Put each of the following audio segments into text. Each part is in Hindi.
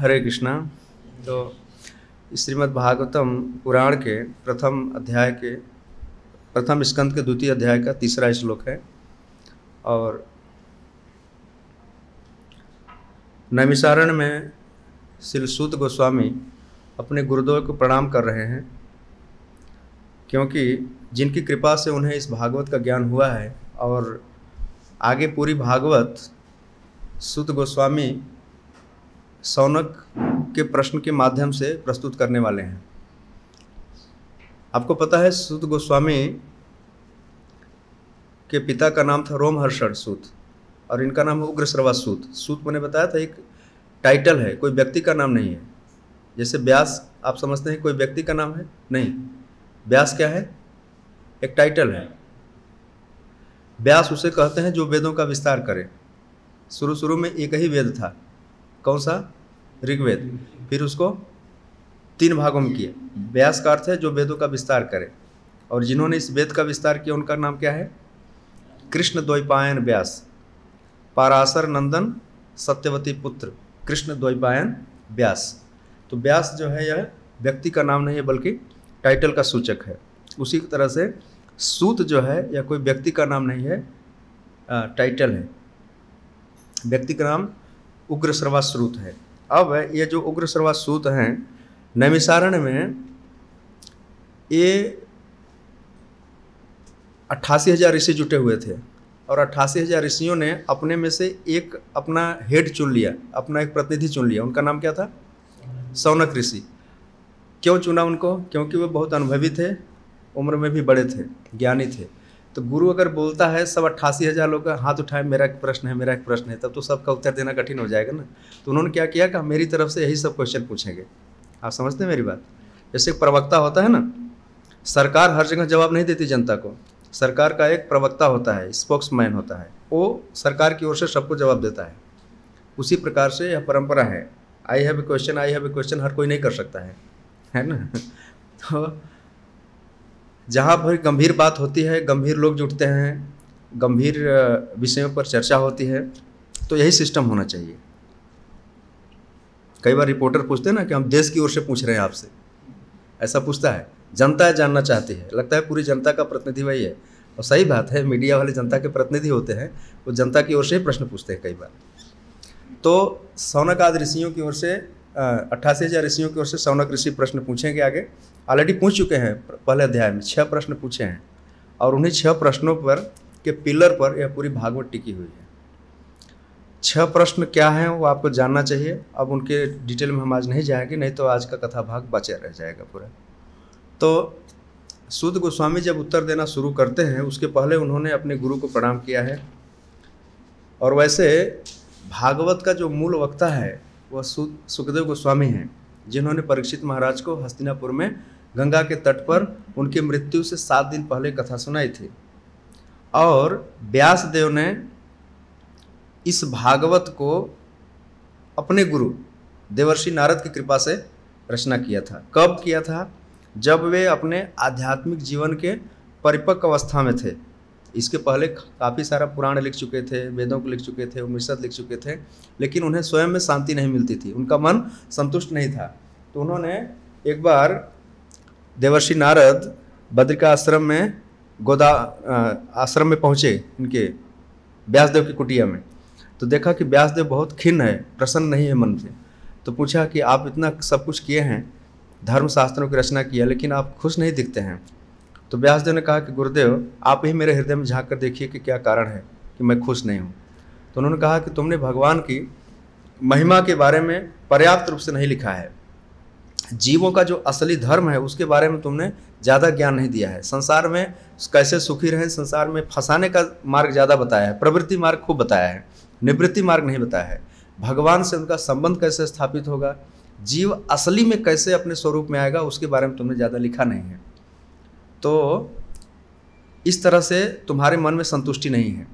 हरे कृष्णा तो श्रीमद् भागवतम पुराण के प्रथम अध्याय के प्रथम स्कंद के द्वितीय अध्याय का तीसरा श्लोक है और नैमिसारण में शिलसूद गोस्वामी अपने गुरुदेव को प्रणाम कर रहे हैं क्योंकि जिनकी कृपा से उन्हें इस भागवत का ज्ञान हुआ है और आगे पूरी भागवत सुत गोस्वामी सौनक के प्रश्न के माध्यम से प्रस्तुत करने वाले हैं आपको पता है सूत गोस्वामी के पिता का नाम था रोमहर्षण सूत और इनका नाम है उग्र श्रवा सूत सूत मैंने बताया था एक टाइटल है कोई व्यक्ति का नाम नहीं है जैसे ब्यास आप समझते हैं कोई व्यक्ति का नाम है नहीं ब्यास क्या है एक टाइटल है ब्यास उसे कहते हैं जो वेदों का विस्तार करे शुरू शुरू में एक ही वेद था कौन सा ऋग्वेद फिर उसको तीन भागों में किया व्यास का अर्थ है जो वेदों का विस्तार करे और जिन्होंने इस वेद का विस्तार किया उनका नाम क्या है कृष्ण द्वैपायन व्यास पारासर नंदन सत्यवती पुत्र कृष्ण द्वैपायन व्यास तो व्यास जो है यह व्यक्ति का नाम नहीं है बल्कि टाइटल का सूचक है उसी तरह से सूत जो है यह कोई व्यक्ति का नाम नहीं है आ, टाइटल है व्यक्ति का नाम उग्र सर्वाश्रुत है अब ये जो उग्र सर्वाश्रुत हैं नैमिसारण में ये अट्ठासी हज़ार ऋषि जुटे हुए थे और अट्ठासी हज़ार ऋषियों ने अपने में से एक अपना हेड चुन लिया अपना एक प्रतिनिधि चुन लिया उनका नाम क्या था सौनक ऋषि क्यों चुना उनको क्योंकि वे बहुत अनुभवी थे उम्र में भी बड़े थे ज्ञानी थे तो गुरु अगर बोलता है सब अट्ठासी हज़ार लोग हाथ उठाए मेरा एक प्रश्न है मेरा एक प्रश्न है तब तो सबका उत्तर देना कठिन हो जाएगा ना तो उन्होंने क्या किया कि मेरी तरफ से यही सब क्वेश्चन पूछेंगे आप समझते हैं मेरी बात जैसे एक प्रवक्ता होता है ना सरकार हर जगह जवाब नहीं देती जनता को सरकार का एक प्रवक्ता होता है स्पोक्स होता है वो सरकार की ओर से सबको जवाब देता है उसी प्रकार से यह परंपरा है I have a question I have a question हर कोई नहीं कर सकता है है ना तो जहाँ पर गंभीर बात होती है गंभीर लोग जुटते हैं गंभीर विषयों पर चर्चा होती है तो यही सिस्टम होना चाहिए कई बार रिपोर्टर पूछते हैं ना कि हम देश की ओर से पूछ रहे हैं आपसे ऐसा पूछता है जनता जानना चाहती है लगता है पूरी जनता का प्रतिनिधि वही है और सही बात है मीडिया वाले जनता के प्रतिनिधि होते हैं वो जनता की ओर से ही प्रश्न पूछते हैं कई बार तो सौनक आदि ऋषियों की ओर से अट्ठासी हज़ार ऋषियों की ओर से सौनक ऋषि प्रश्न पूछेंगे आगे ऑलरेडी पूछ चुके हैं पहले अध्याय में छः प्रश्न पूछे हैं और उन्हीं छः प्रश्नों पर के पिलर पर यह पूरी भागवत टिकी हुई है छह प्रश्न क्या हैं वो आपको जानना चाहिए अब उनके डिटेल में हम आज नहीं जाएंगे नहीं तो आज का कथा भाग बचे रह जाएगा पूरा तो शुद्ध गोस्वामी जब उत्तर देना शुरू करते हैं उसके पहले उन्होंने अपने गुरु को प्रणाम किया है और वैसे भागवत का जो मूल वक्ता है वह सुखदेव गोस्वामी हैं जिन्होंने परीक्षित महाराज को हस्तिनापुर में गंगा के तट पर उनकी मृत्यु से सात दिन पहले कथा सुनाई थी और व्यास देव ने इस भागवत को अपने गुरु देवर्षि नारद की कृपा से रचना किया था कब किया था जब वे अपने आध्यात्मिक जीवन के परिपक्व अवस्था में थे इसके पहले काफ़ी सारा पुराण लिख चुके थे वेदों को लिख चुके थे उपनिषद लिख चुके थे लेकिन उन्हें स्वयं में शांति नहीं मिलती थी उनका मन संतुष्ट नहीं था तो उन्होंने एक बार देवर्षि नारद बद्रिका आश्रम में गोदा आश्रम में पहुँचे इनके व्यासदेव की कुटिया में तो देखा कि व्यासदेव बहुत खिन्न है प्रसन्न नहीं है मन से तो पूछा कि आप इतना सब कुछ किए हैं धर्मशास्त्रों की रचना की है लेकिन आप खुश नहीं दिखते हैं तो व्यासदेव ने कहा कि गुरुदेव आप ही मेरे हृदय में झाँक कर देखिए कि क्या कारण है कि मैं खुश नहीं हूँ तो उन्होंने कहा कि तुमने भगवान की महिमा के बारे में पर्याप्त रूप से नहीं लिखा है जीवों का जो असली धर्म है उसके बारे में तुमने ज़्यादा ज्ञान नहीं दिया है संसार में कैसे सुखी रहें संसार में फंसाने का मार्ग ज़्यादा बताया है प्रवृत्ति मार्ग खूब बताया है निवृत्ति मार्ग नहीं बताया है भगवान से उनका संबंध कैसे स्थापित होगा जीव असली में कैसे अपने स्वरूप में आएगा उसके बारे में तुमने ज़्यादा लिखा नहीं है तो इस तरह से तुम्हारे मन में संतुष्टि नहीं है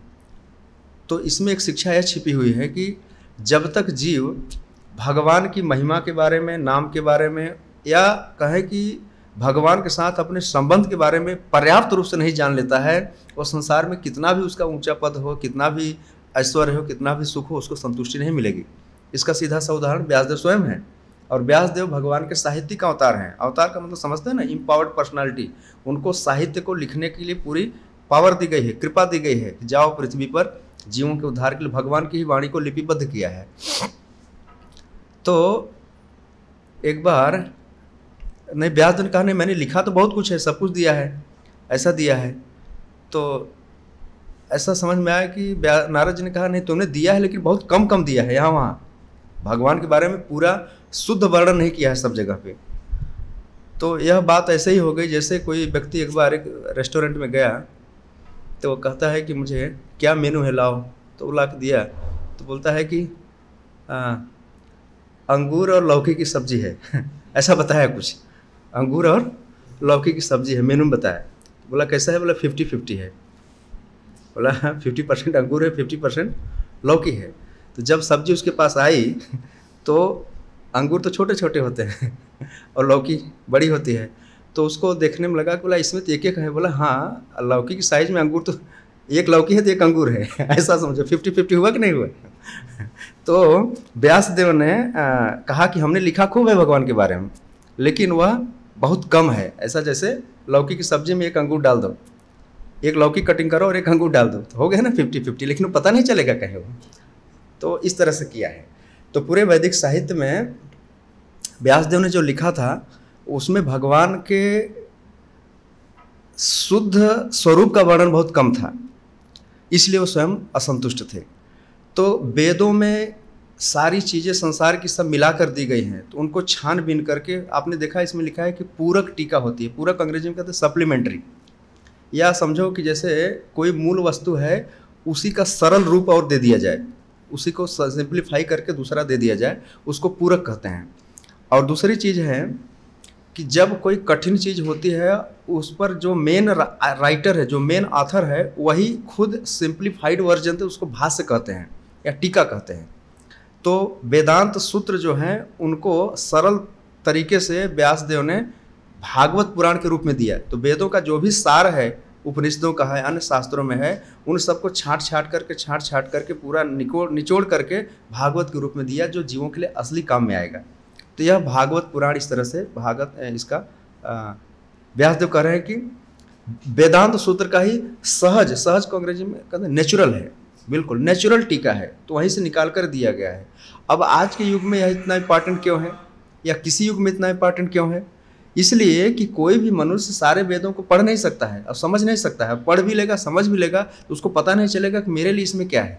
तो इसमें एक शिक्षा यह छिपी हुई है कि जब तक जीव भगवान की महिमा के बारे में नाम के बारे में या कहें कि भगवान के साथ अपने संबंध के बारे में पर्याप्त रूप से नहीं जान लेता है और संसार में कितना भी उसका ऊंचा पद हो कितना भी ऐश्वर्य हो कितना भी सुख हो उसको संतुष्टि नहीं मिलेगी इसका सीधा सा उदाहरण ब्याजदेव स्वयं है और व्यास देव भगवान के साहित्य का अवतार हैं अवतार का मतलब समझते हैं ना इम्पावर्ड पर्सनालिटी उनको साहित्य को लिखने के लिए पूरी पावर दी गई है कृपा दी गई है कि जाओ पृथ्वी पर जीवों के उद्धार के लिए भगवान की ही वाणी को लिपिबद्ध किया है तो एक बार नहीं ब्याज ने कहा नहीं मैंने लिखा तो बहुत कुछ है सब कुछ दिया है ऐसा दिया है तो ऐसा समझ में आया कि नारद जी ने कहा नहीं तुमने दिया है लेकिन बहुत कम कम दिया है यहाँ वहाँ भगवान के बारे में पूरा शुद्ध वर्णन नहीं किया है सब जगह पे तो यह बात ऐसे ही हो गई जैसे कोई व्यक्ति एक बार एक रेस्टोरेंट में गया तो वो कहता है कि मुझे क्या मेनू है लाओ तो वो ला के दिया तो बोलता है कि आ, अंगूर और लौकी की सब्जी है ऐसा बताया कुछ अंगूर और लौकी की सब्जी है मेनू में बताया बोला कैसा है बोला फिफ्टी फिफ्टी है बोला फिफ्टी परसेंट अंगूर है फिफ्टी परसेंट लौकी है तो जब सब्जी उसके पास आई तो अंगूर तो छोटे छोटे होते हैं और लौकी बड़ी होती है तो उसको देखने में लगा कि बोला इसमें तो एक एक है बोला हाँ लौकी की साइज़ में अंगूर तो एक लौकी है तो एक अंगूर है ऐसा समझो फिफ्टी फिफ्टी हुआ कि नहीं हुआ तो व्यास देव ने आ, कहा कि हमने लिखा खूब है भगवान के बारे में लेकिन वह बहुत कम है ऐसा जैसे लौकी की सब्जी में एक अंगूर डाल दो एक लौकी कटिंग करो और एक अंगूर डाल दो तो हो गया ना फिफ्टी फिफ्टी लेकिन पता नहीं चलेगा कहे वो तो इस तरह से किया है तो पूरे वैदिक साहित्य में व्यासदेव ने जो लिखा था उसमें भगवान के शुद्ध स्वरूप का वर्णन बहुत कम था इसलिए वो स्वयं असंतुष्ट थे तो वेदों में सारी चीज़ें संसार की सब मिला कर दी गई हैं तो उनको छानबीन करके आपने देखा इसमें लिखा है कि पूरक टीका होती है पूरक अंग्रेजी में कहते हैं सप्लीमेंट्री या समझो कि जैसे कोई मूल वस्तु है उसी का सरल रूप और दे दिया जाए उसी को सिंप्लीफाई करके दूसरा दे दिया जाए उसको पूरक कहते हैं और दूसरी चीज़ है कि जब कोई कठिन चीज़ होती है उस पर जो मेन राइटर है जो मेन आथर है वही खुद सिंप्लीफाइड वर्जन थे उसको भाष्य कहते हैं या टीका कहते हैं तो वेदांत सूत्र जो हैं उनको सरल तरीके से व्यासदेव ने भागवत पुराण के रूप में दिया तो वेदों का जो भी सार है उपनिषदों का है अन्य शास्त्रों में है उन सबको छाँट छाँट करके छाँट छाँट करके पूरा निकोड़ निचोड़ करके भागवत के रूप में दिया जो जीवों के लिए असली काम में आएगा तो यह भागवत पुराण इस तरह से भागवत इसका व्यासदेव कह रहे हैं कि वेदांत सूत्र का ही सहज सहज को अंग्रेजी में कहते हैं नेचुरल है बिल्कुल नेचुरल टीका है तो वहीं से निकाल कर दिया गया है अब आज के युग में यह इतना इम्पॉर्टेंट क्यों है या किसी युग में इतना इंपॉर्टेंट क्यों है इसलिए कि कोई भी मनुष्य सारे वेदों को पढ़ नहीं सकता है और समझ नहीं सकता है पढ़ भी लेगा समझ भी लेगा तो उसको पता नहीं चलेगा कि मेरे लिए इसमें क्या है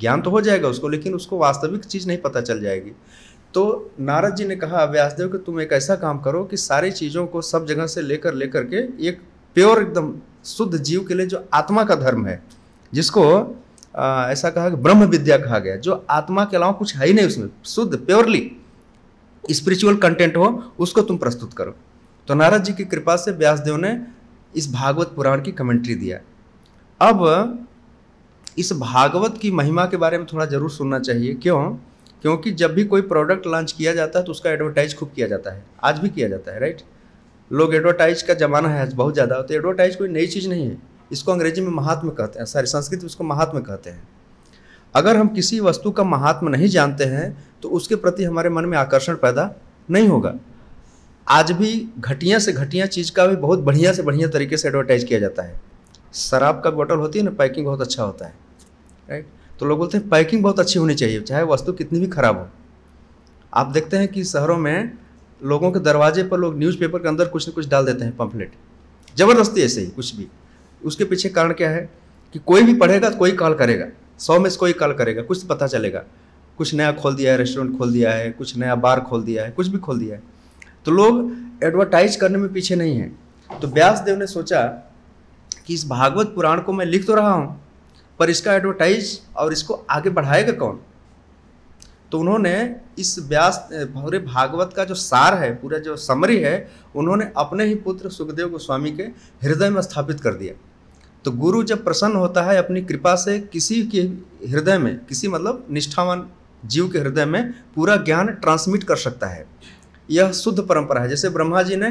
ज्ञान तो हो जाएगा उसको लेकिन उसको वास्तविक चीज़ नहीं पता चल जाएगी तो नारद जी ने कहा व्यासदेव कि तुम एक ऐसा काम करो कि सारी चीज़ों को सब जगह से लेकर लेकर के एक प्योर एकदम शुद्ध जीव के लिए जो आत्मा का धर्म है जिसको आ, ऐसा कहा कि ब्रह्म विद्या कहा गया जो आत्मा के अलावा कुछ है ही नहीं उसमें शुद्ध प्योरली स्पिरिचुअल कंटेंट हो उसको तुम प्रस्तुत करो तो नारद जी की कृपा से व्यासदेव ने इस भागवत पुराण की कमेंट्री दिया अब इस भागवत की महिमा के बारे में थोड़ा ज़रूर सुनना चाहिए क्यों क्योंकि जब भी कोई प्रोडक्ट लॉन्च किया जाता है तो उसका एडवर्टाइज खूब किया जाता है आज भी किया जाता है राइट लोग एडवर्टाइज का ज़माना है आज बहुत ज़्यादा तो एडवर्टाइज कोई नई चीज़ नहीं है इसको अंग्रेजी में महात्म कहते हैं सॉरी संस्कृत में इसको महात्म कहते हैं अगर हम किसी वस्तु का महात्म नहीं जानते हैं तो उसके प्रति हमारे मन में आकर्षण पैदा नहीं होगा आज भी घटिया से घटिया चीज़ का भी बहुत बढ़िया से बढ़िया तरीके से एडवर्टाइज किया जाता है शराब का बोतल होती है ना पैकिंग बहुत अच्छा होता है राइट तो लोग बोलते हैं पैकिंग बहुत अच्छी होनी चाहिए चाहे वस्तु कितनी भी खराब हो आप देखते हैं कि शहरों में लोगों के दरवाजे पर लोग न्यूज़पेपर के अंदर कुछ ना कुछ डाल देते हैं पम्फलेट ज़बरदस्ती ऐसे ही कुछ भी उसके पीछे कारण क्या है कि कोई भी पढ़ेगा तो कोई कॉल करेगा सौ में से कोई कॉल करेगा कुछ तो पता चलेगा कुछ नया खोल दिया है रेस्टोरेंट खोल दिया है कुछ नया बार खोल दिया है कुछ भी खोल दिया है तो लोग एडवर्टाइज करने में पीछे नहीं हैं तो व्यास देव ने सोचा कि इस भागवत पुराण को मैं लिख तो रहा हूँ पर इसका एडवर्टाइज और इसको आगे बढ़ाएगा कौन तो उन्होंने इस व्यास पूरे भागवत का जो सार है पूरा जो समरी है उन्होंने अपने ही पुत्र सुखदेव गोस्वामी के हृदय में स्थापित कर दिया तो गुरु जब प्रसन्न होता है अपनी कृपा से किसी के हृदय में किसी मतलब निष्ठावान जीव के हृदय में पूरा ज्ञान ट्रांसमिट कर सकता है यह शुद्ध परंपरा है जैसे ब्रह्मा जी ने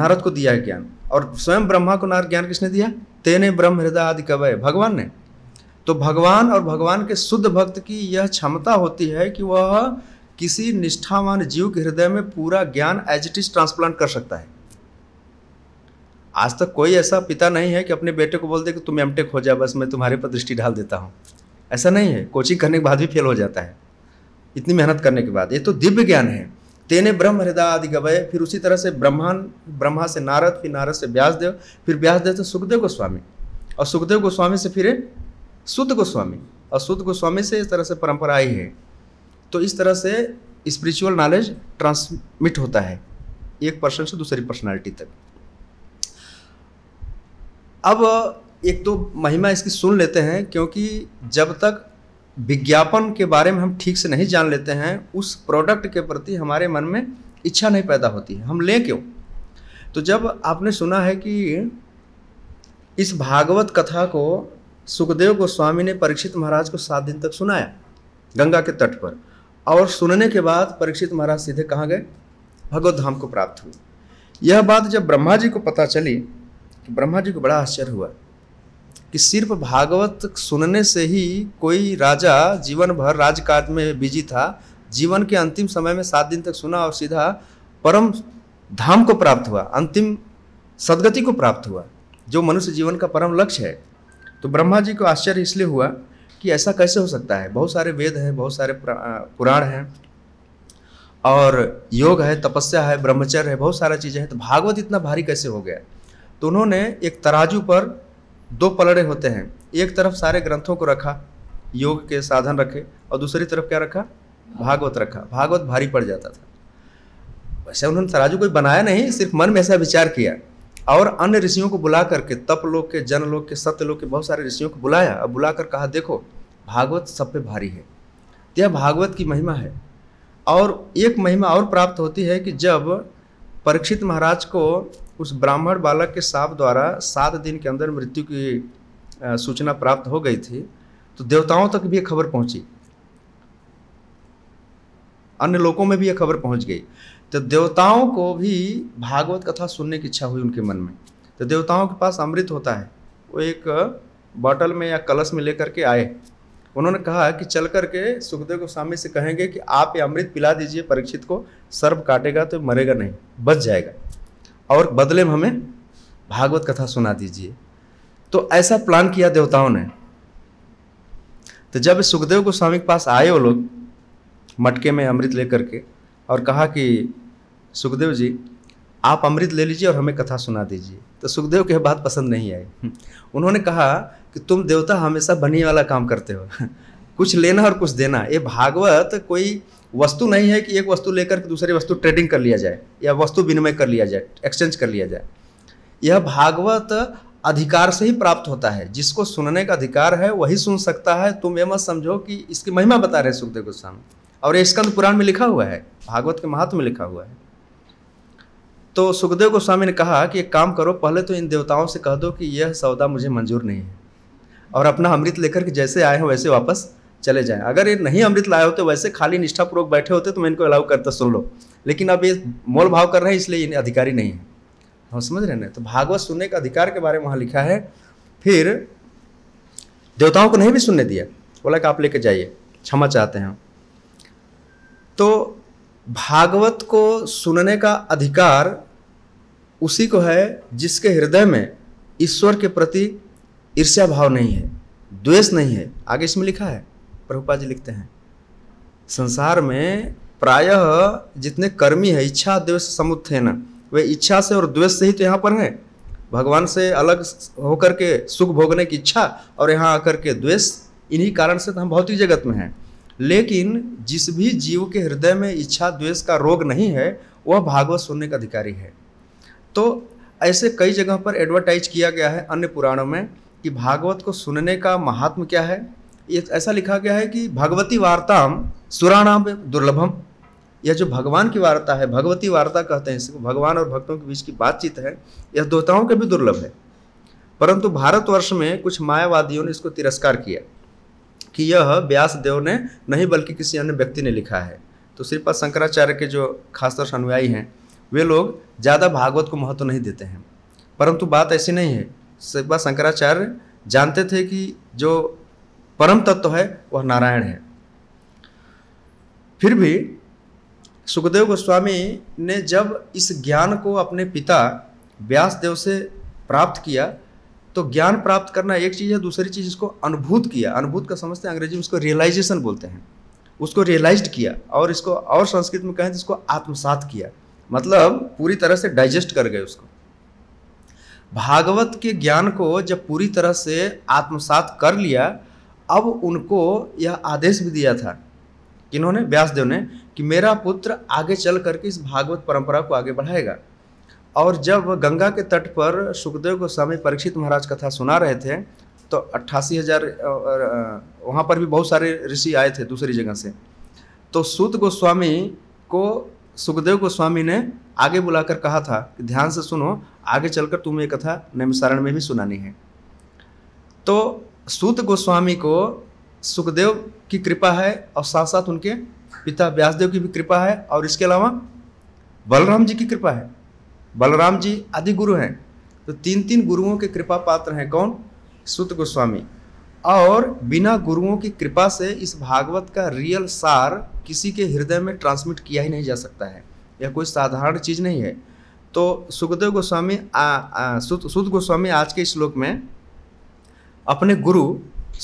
नारद को दिया है ज्ञान और स्वयं ब्रह्मा को नारद ज्ञान किसने दिया तेने ब्रह्म हृदय आदि कवय भगवान ने तो भगवान और भगवान के शुद्ध भक्त की यह क्षमता होती है कि वह किसी निष्ठावान जीव के हृदय में पूरा ज्ञान एज इट इज ट्रांसप्लांट कर सकता है आज तक कोई ऐसा पिता नहीं है कि अपने बेटे को बोल दे कि तुम एम हो जाए बस मैं तुम्हारे पर दृष्टि डाल देता हूँ ऐसा नहीं है कोचिंग करने के बाद भी फेल हो जाता है इतनी मेहनत करने के बाद ये तो दिव्य ज्ञान है तेने ब्रह्म हृदय आदि गवय फिर उसी तरह से ब्रह्मां ब्रह्मा से नारद फिर नारद से व्यासदेव फिर व्यासदेव से सुखदेव गोस्वामी और सुखदेव गोस्वामी से फिर शुद्ध गोस्वामी और शुद्ध गोस्वामी से इस तरह से परंपरा आई है तो इस तरह से स्पिरिचुअल नॉलेज ट्रांसमिट होता है एक पर्सन से दूसरी पर्सनैलिटी तक अब एक तो महिमा इसकी सुन लेते हैं क्योंकि जब तक विज्ञापन के बारे में हम ठीक से नहीं जान लेते हैं उस प्रोडक्ट के प्रति हमारे मन में इच्छा नहीं पैदा होती है हम लें क्यों तो जब आपने सुना है कि इस भागवत कथा को सुखदेव गोस्वामी ने परीक्षित महाराज को सात दिन तक सुनाया गंगा के तट पर और सुनने के बाद परीक्षित महाराज सीधे कहाँ गए भगवत धाम को प्राप्त हुए यह बात जब ब्रह्मा जी को पता चली ब्रह्मा जी को बड़ा आश्चर्य हुआ कि सिर्फ भागवत सुनने से ही कोई राजा जीवन भर राजकाज में बिजी था जीवन के अंतिम समय में सात दिन तक सुना और सीधा परम धाम को प्राप्त हुआ अंतिम सदगति को प्राप्त हुआ जो मनुष्य जीवन का परम लक्ष्य है तो ब्रह्मा जी को आश्चर्य इसलिए हुआ कि ऐसा कैसे हो सकता है बहुत सारे वेद हैं बहुत सारे पुराण हैं और योग है तपस्या है ब्रह्मचर्य है बहुत सारा चीज़ें हैं तो भागवत इतना भारी कैसे हो गया तो उन्होंने एक तराजू पर दो पलड़े होते हैं एक तरफ सारे ग्रंथों को रखा योग के साधन रखे और दूसरी तरफ क्या रखा भागवत रखा भागवत भारी पड़ जाता था वैसे उन्होंने तराजू कोई बनाया नहीं सिर्फ मन में ऐसा विचार किया और अन्य ऋषियों को बुला करके तप लोग के जन लोग के सत्य लोग के बहुत सारे ऋषियों को बुलाया और बुला कर कहा देखो भागवत सब पे भारी है यह भागवत की महिमा है और एक महिमा और प्राप्त होती है कि जब परीक्षित महाराज को उस ब्राह्मण बालक के साप द्वारा सात दिन के अंदर मृत्यु की सूचना प्राप्त हो गई थी तो देवताओं तक भी यह खबर पहुंची अन्य लोगों में भी यह खबर पहुंच गई तो देवताओं को भी भागवत कथा सुनने की इच्छा हुई उनके मन में तो देवताओं के पास अमृत होता है वो एक बॉटल में या कलश में लेकर के आए उन्होंने कहा कि चल करके सुखदेव गोस्वामी से कहेंगे कि आप ये अमृत पिला दीजिए परीक्षित को सर्प काटेगा तो मरेगा नहीं बच जाएगा और बदले में हमें भागवत कथा सुना दीजिए तो ऐसा प्लान किया देवताओं ने तो जब सुखदेव गोस्वामी के पास आए वो लोग मटके में अमृत लेकर के और कहा कि सुखदेव जी आप अमृत ले लीजिए और हमें कथा सुना दीजिए तो सुखदेव को बात पसंद नहीं आई उन्होंने कहा कि तुम देवता हमेशा बनी वाला काम करते हो कुछ लेना और कुछ देना ये भागवत कोई वस्तु नहीं है कि एक वस्तु लेकर के दूसरी वस्तु ट्रेडिंग कर लिया जाए या वस्तु विनिमय कर लिया जाए एक्सचेंज कर लिया जाए यह भागवत अधिकार से ही प्राप्त होता है जिसको सुनने का अधिकार है वही सुन सकता है तुम यह मत समझो कि इसकी महिमा बता रहे सुखदेव गोस्वामी और ये स्कंद पुराण में लिखा हुआ है भागवत के महात्म में लिखा हुआ है तो सुखदेव गोस्वामी ने कहा कि एक काम करो पहले तो इन देवताओं से कह दो कि यह सौदा मुझे मंजूर नहीं है और अपना अमृत लेकर के जैसे आए हो वैसे वापस चले जाएं अगर ये नहीं अमृत लाए होते वैसे खाली निष्ठापूर्वक बैठे होते तो मैं इनको अलाउ करता सुन लो लेकिन अब ये मोल भाव कर रहे हैं इसलिए इन अधिकारी नहीं है हम हाँ, समझ रहे ना तो भागवत सुनने का अधिकार के बारे में वहाँ लिखा है फिर देवताओं को नहीं भी सुनने दिया बोला कि आप लेके जाइए क्षमा चाहते हैं तो भागवत को सुनने का अधिकार उसी को है जिसके हृदय में ईश्वर के प्रति ईर्ष्या भाव नहीं है द्वेष नहीं है आगे इसमें लिखा है प्रभुपा जी लिखते हैं संसार में प्रायः जितने कर्मी है इच्छा द्वेष समुत्थेन वे इच्छा से और द्वेष से ही तो यहाँ पर हैं भगवान से अलग होकर के सुख भोगने की इच्छा और यहाँ आकर के द्वेष इन्हीं कारण से तो हम भौतिक जगत में हैं लेकिन जिस भी जीव के हृदय में इच्छा द्वेष का रोग नहीं है वह भागवत सुनने का अधिकारी है तो ऐसे कई जगह पर एडवर्टाइज किया गया है अन्य पुराणों में कि भागवत को सुनने का महात्म क्या है ऐसा लिखा गया है कि भगवती वार्ताम सुराणाम दुर्लभम यह जो भगवान की वार्ता है भगवती वार्ता कहते हैं इसको भगवान और भक्तों के बीच की बातचीत है यह दोताओं के भी दुर्लभ है परंतु भारतवर्ष में कुछ मायावादियों ने इसको तिरस्कार किया कि यह व्यास देव ने नहीं बल्कि किसी अन्य व्यक्ति ने लिखा है तो श्रीपद शंकराचार्य के जो खासतौर से अनुयायी हैं वे लोग ज़्यादा भागवत को महत्व नहीं देते हैं परंतु बात ऐसी नहीं है श्रीपद शंकराचार्य जानते थे कि जो परम तत्व है वह नारायण है फिर भी सुखदेव गोस्वामी ने जब इस ज्ञान को अपने पिता व्यास देव से प्राप्त किया तो ज्ञान प्राप्त करना एक चीज़ है दूसरी चीज़ इसको अनुभूत किया अनुभूत का समझते हैं अंग्रेजी में उसको रियलाइजेशन बोलते हैं उसको रियलाइज किया और इसको और संस्कृत में कहें तो इसको आत्मसात किया मतलब पूरी तरह से डाइजेस्ट कर गए उसको भागवत के ज्ञान को जब पूरी तरह से आत्मसात कर लिया अब उनको यह आदेश भी दिया था इन्होंने व्यासदेव ने कि मेरा पुत्र आगे चल करके इस भागवत परंपरा को आगे बढ़ाएगा और जब गंगा के तट पर सुखदेव गोस्वामी परीक्षित महाराज कथा सुना रहे थे तो अट्ठासी हजार वहाँ पर भी बहुत सारे ऋषि आए थे दूसरी जगह से तो सुत गोस्वामी को सुखदेव गोस्वामी ने आगे बुलाकर कहा था कि ध्यान से सुनो आगे चलकर तुम्हें कथा नैमिसारण में भी सुनानी है तो सूत गोस्वामी को सुखदेव की कृपा है और साथ साथ उनके पिता व्यासदेव की भी कृपा है और इसके अलावा बलराम जी की कृपा है बलराम जी आदि गुरु हैं तो तीन तीन गुरुओं के कृपा पात्र हैं कौन सुत गोस्वामी और बिना गुरुओं की कृपा से इस भागवत का रियल सार किसी के हृदय में ट्रांसमिट किया ही नहीं जा सकता है यह कोई साधारण चीज़ नहीं है तो सुखदेव गोस्वामी सुत गोस्वामी आज के श्लोक में अपने गुरु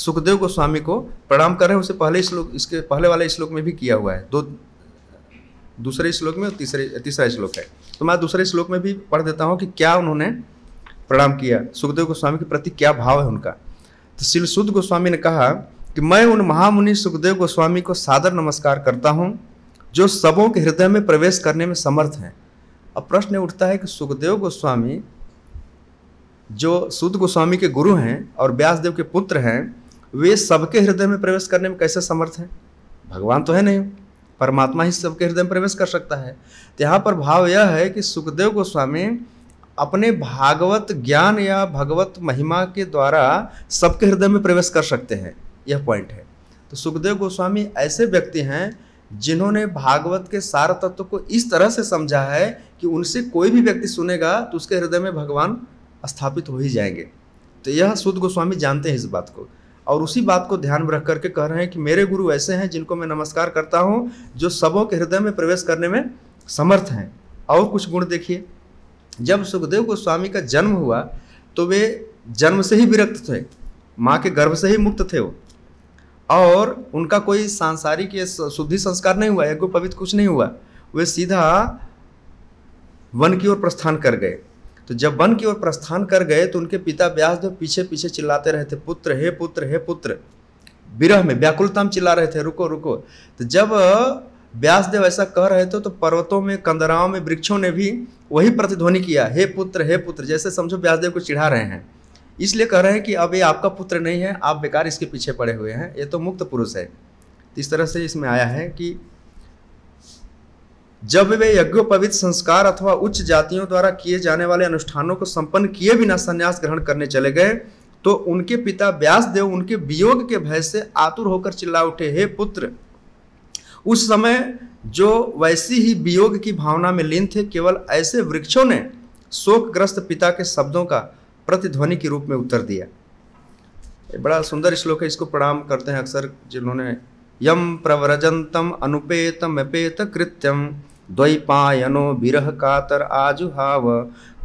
सुखदेव गोस्वामी को प्रणाम कर रहे हैं उसे पहले श्लोक इसके पहले वाले श्लोक में भी किया हुआ है दो दूसरे श्लोक में और तीसरे तीसरा श्लोक है तो मैं दूसरे श्लोक में भी पढ़ देता हूँ कि क्या उन्होंने प्रणाम किया सुखदेव गोस्वामी के प्रति क्या भाव है उनका तो श्री गोस्वामी ने कहा कि मैं उन महामुनि सुखदेव गोस्वामी को सादर नमस्कार करता हूँ जो सबों के हृदय में प्रवेश करने में समर्थ हैं अब प्रश्न उठता है कि सुखदेव गोस्वामी जो सुद गोस्वामी के गुरु हैं और व्यासदेव के पुत्र हैं वे सबके हृदय में प्रवेश करने में कैसे समर्थ हैं भगवान तो है नहीं परमात्मा ही सबके हृदय में प्रवेश कर सकता है तो यहाँ पर भाव यह है कि सुखदेव गोस्वामी अपने भागवत ज्ञान या भगवत महिमा के द्वारा सबके हृदय में प्रवेश कर सकते हैं यह पॉइंट है तो सुखदेव गोस्वामी ऐसे व्यक्ति हैं जिन्होंने भागवत के सार तत्व को इस तरह से समझा है कि उनसे कोई भी व्यक्ति सुनेगा तो उसके हृदय में भगवान स्थापित हो ही जाएंगे तो यह सुध गोस्वामी जानते हैं इस बात को और उसी बात को ध्यान में रख करके कह रहे हैं कि मेरे गुरु ऐसे हैं जिनको मैं नमस्कार करता हूँ जो सबों के हृदय में प्रवेश करने में समर्थ हैं और कुछ गुण देखिए जब सुखदेव गोस्वामी का जन्म हुआ तो वे जन्म से ही विरक्त थे माँ के गर्भ से ही मुक्त थे वो और उनका कोई सांसारिक शुद्धि संस्कार नहीं हुआ पवित्र कुछ नहीं हुआ वे सीधा वन की ओर प्रस्थान कर गए तो जब वन की ओर प्रस्थान कर गए तो उनके पिता व्यासदेव पीछे पीछे चिल्लाते रहे थे पुत्र हे पुत्र हे पुत्र विरह में व्याकुलता में चिल्ला रहे थे रुको रुको तो जब व्यासदेव ऐसा कह रहे थे तो पर्वतों में कंदराओं में वृक्षों ने भी वही प्रतिध्वनि किया हे पुत्र हे पुत्र जैसे समझो व्यासदेव को चिढ़ा रहे हैं इसलिए कह रहे हैं कि अब ये आपका पुत्र नहीं है आप बेकार इसके पीछे पड़े हुए हैं ये तो मुक्त पुरुष है इस तरह से इसमें आया है कि जब वे यज्ञोपवित संस्कार अथवा उच्च जातियों द्वारा किए जाने वाले अनुष्ठानों को संपन्न किए बिना संन्यास ग्रहण करने चले गए तो उनके पिता व्यास देव उनके वियोग के भय से आतुर होकर चिल्ला उठे हे पुत्र उस समय जो वैसी ही वियोग की भावना में लीन थे केवल ऐसे वृक्षों ने शोकग्रस्त पिता के शब्दों का प्रतिध्वनि के रूप में उत्तर दिया बड़ा सुंदर श्लोक है इसको प्रणाम करते हैं अक्सर जिन्होंने यम प्रव्रजंतम अनुपेतमपेत कृत्यम द्वैपायनो विरह कातर आजुहाव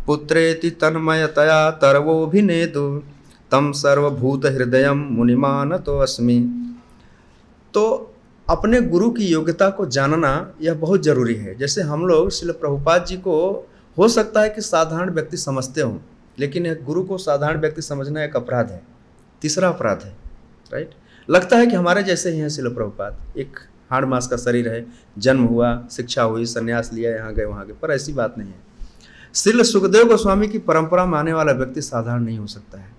पुत्रेति तन्मयतया तरवोभिनेदु तम सर्वभूत हृदय मुनिमान तो अस्मि तो अपने गुरु की योग्यता को जानना यह बहुत जरूरी है जैसे हम लोग श्री प्रभुपाद जी को हो सकता है कि साधारण व्यक्ति समझते हों लेकिन गुरु को साधारण व्यक्ति समझना एक अपराध है तीसरा अपराध है राइट लगता है कि हमारे जैसे ही हैं शिल प्रभुपात एक हाड़ मास का शरीर है जन्म हुआ शिक्षा हुई संन्यास लिया यहाँ गए वहाँ गए पर ऐसी बात नहीं है श्रील सुखदेव गोस्वामी की परंपरा में आने वाला व्यक्ति साधारण नहीं हो सकता है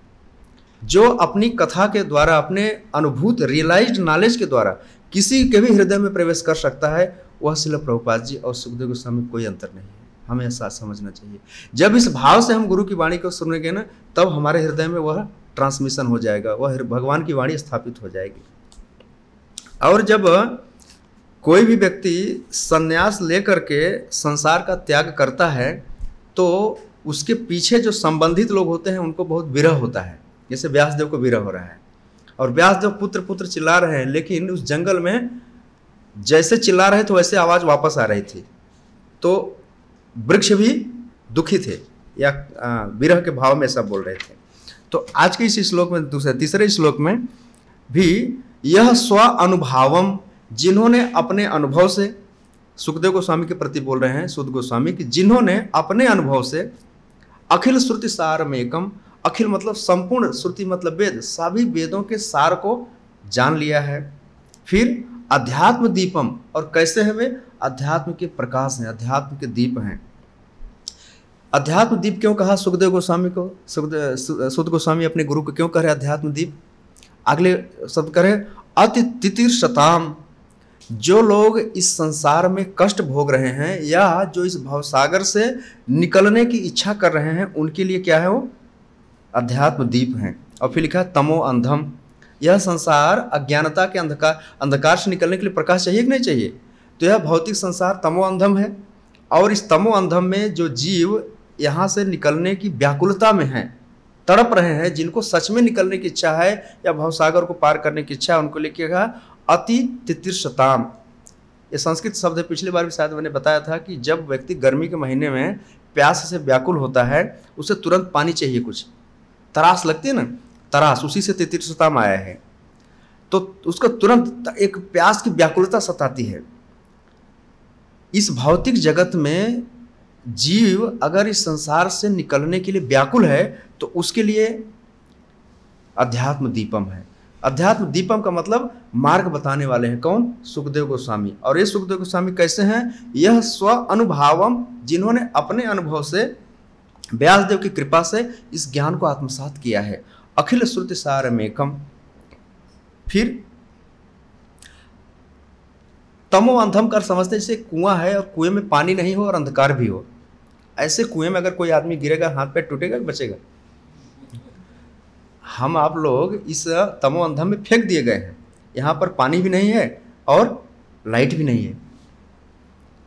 जो अपनी कथा के द्वारा अपने अनुभूत रियलाइज्ड नॉलेज के द्वारा किसी के भी हृदय में प्रवेश कर सकता है वह शिल प्रभुपाद जी और सुखदेव गोस्वामी कोई अंतर नहीं है हमें ऐसा समझना चाहिए जब इस भाव से हम गुरु की वाणी को सुनेंगे ना तब हमारे हृदय में वह ट्रांसमिशन हो जाएगा वह भगवान की वाणी स्थापित हो जाएगी और जब कोई भी व्यक्ति संन्यास लेकर के संसार का त्याग करता है तो उसके पीछे जो संबंधित लोग होते हैं उनको बहुत विरह होता है जैसे व्यासदेव को विरह हो रहा है और व्यासदेव पुत्र पुत्र चिल्ला रहे हैं लेकिन उस जंगल में जैसे चिल्ला रहे थे वैसे आवाज़ वापस आ रही थी तो वृक्ष भी दुखी थे या विरह के भाव में सब बोल रहे थे तो आज के इस श्लोक में दूसरे तीसरे श्लोक में भी यह स्व अनुभावम जिन्होंने अपने अनुभव से सुखदेव गोस्वामी के प्रति बोल रहे हैं सुध गोस्वामी की जिन्होंने अपने अनुभव से अखिल श्रुति सार में एकम अखिल मतलब संपूर्ण श्रुति मतलब वेद सभी वेदों के सार को जान लिया है फिर अध्यात्म दीपम और कैसे हैं वे अध्यात्म के प्रकाश हैं अध्यात्म के दीप हैं अध्यात्म दीप क्यों कहा सुखदेव गोस्वामी को सुखदेव सुध गोस्वामी अपने गुरु को क्यों कह रहे अध्यात्म दीप अगले शब्द करें अति तितिर शताम जो लोग इस संसार में कष्ट भोग रहे हैं या जो इस भवसागर से निकलने की इच्छा कर रहे हैं उनके लिए क्या है वो अध्यात्म दीप हैं और फिर लिखा तमो अंधम यह संसार अज्ञानता के अंधकार अंधकार से निकलने के लिए प्रकाश चाहिए कि नहीं चाहिए तो यह भौतिक संसार तमो अंधम है और इस तमो अंधम में जो जीव यहाँ से निकलने की व्याकुलता में हैं तड़प रहे हैं जिनको सच में निकलने की इच्छा है या भवसागर को पार करने की इच्छा है उनको लिखे गया अति तितीर्षताम ये संस्कृत शब्द है पिछली बार भी शायद मैंने बताया था कि जब व्यक्ति गर्मी के महीने में प्यास से व्याकुल होता है उसे तुरंत पानी चाहिए कुछ तरास लगती है ना तरास उसी से तितीर्षताम आया है तो उसको तुरंत एक प्यास की व्याकुलता सताती है इस भौतिक जगत में जीव अगर इस संसार से निकलने के लिए व्याकुल है तो उसके लिए अध्यात्म दीपम है अध्यात्म दीपम का मतलब मार्ग बताने वाले हैं कौन सुखदेव गोस्वामी और ये सुखदेव गोस्वामी कैसे हैं यह स्व अनुभावम जिन्होंने अपने अनुभव से व्यासदेव की कृपा से इस ज्ञान को आत्मसात किया है अखिल श्रुति सार मेकम फिर तमो अंधम कर समझते जैसे कुआं है और कुएं में पानी नहीं हो और अंधकार भी हो ऐसे कुएं में अगर कोई आदमी गिरेगा हाथ पैर टूटेगा कि बचेगा हम आप लोग इस तमो अंधम में फेंक दिए गए हैं यहाँ पर पानी भी नहीं है और लाइट भी नहीं है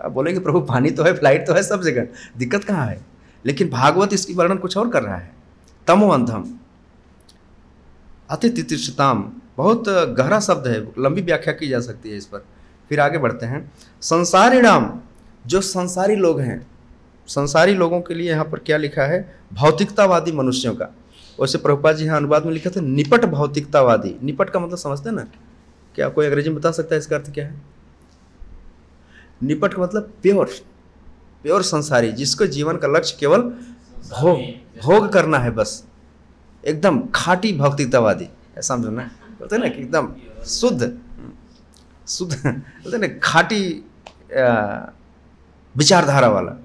आप बोलेंगे प्रभु पानी तो है फ्लाइट तो है सब जगह दिक्कत कहाँ है लेकिन भागवत इसकी वर्णन कुछ और कर रहा है तमो अंधम अति तीर्थताम बहुत गहरा शब्द है लंबी व्याख्या की जा सकती है इस पर फिर आगे बढ़ते हैं संसारी नाम जो संसारी लोग हैं संसारी लोगों के लिए यहाँ पर क्या लिखा है भौतिकतावादी मनुष्यों का वैसे प्रभुपा जी यहाँ अनुवाद में लिखा था निपट भौतिकतावादी निपट का मतलब समझते हैं ना क्या कोई अंग्रेजी में बता सकता है इसका अर्थ क्या है निपट का मतलब प्योर प्योर संसारी जिसको जीवन का लक्ष्य केवल भोग भोग करना है बस एकदम खाटी भौतिकतावादी ऐसा समझो ना बोलते ना कि एकदम शुद्ध शुद्ध बोलते ना खाटी विचारधारा वाला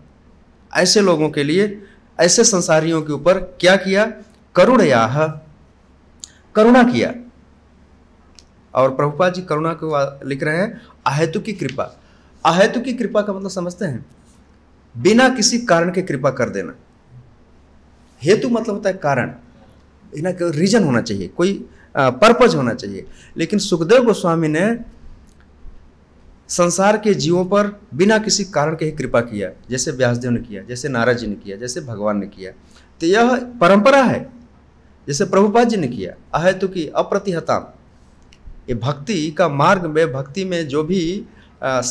ऐसे लोगों के लिए ऐसे संसारियों के ऊपर क्या किया करुणयाह करुणा किया और प्रभुपाद जी करुणा को लिख रहे हैं अहेतु की कृपा अहेतु की कृपा का मतलब समझते हैं बिना किसी कारण के कृपा कर देना हेतु मतलब होता है कारण बिना रीजन होना चाहिए कोई पर्पज होना चाहिए लेकिन सुखदेव गोस्वामी ने संसार के जीवों पर बिना किसी कारण के ही कृपा किया जैसे व्यासदेव ने किया जैसे नाराज जी ने किया जैसे भगवान ने किया तो यह परंपरा है जैसे प्रभुपाद जी ने किया अहेतु की अप्रतिहताम ये भक्ति का मार्ग में भक्ति में जो भी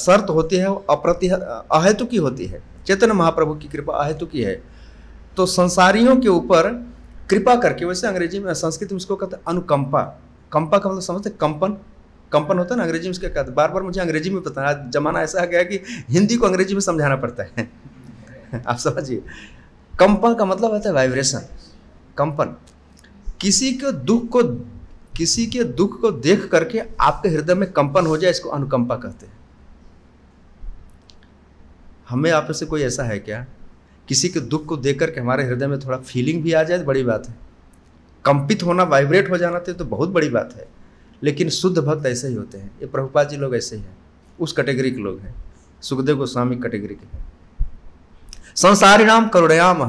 शर्त होती है वो अप्रतिह अहेतु की होती है चेतन महाप्रभु की कृपा अहेतु की है तो संसारियों के ऊपर कृपा करके वैसे अंग्रेजी में संस्कृत में उसको कहते हैं अनुकंपा कंपा का मतलब समझते कंपन कंपन होता है ना अंग्रेजी में उसके कहते बार बार मुझे अंग्रेजी में पता जमाना ऐसा आ गया कि हिंदी को अंग्रेजी में समझाना पड़ता है आप समझिए कंपन का मतलब होता है वाइब्रेशन कंपन किसी के दुख को किसी के दुख को देख करके आपके हृदय में कंपन हो जाए इसको अनुकंपा कहते हैं हमें आप से कोई ऐसा है क्या किसी के दुख को देख करके हमारे हृदय में थोड़ा फीलिंग भी आ जाए तो बड़ी बात है कंपित होना वाइब्रेट हो जाना तो, तो बहुत बड़ी बात है लेकिन शुद्ध भक्त ऐसे ही होते हैं ये प्रभुपाद जी लोग ऐसे ही हैं उस कैटेगरी के लोग हैं सुखदेव गोस्वामी कैटेगरी के हैं संसारी नाम करुणयाम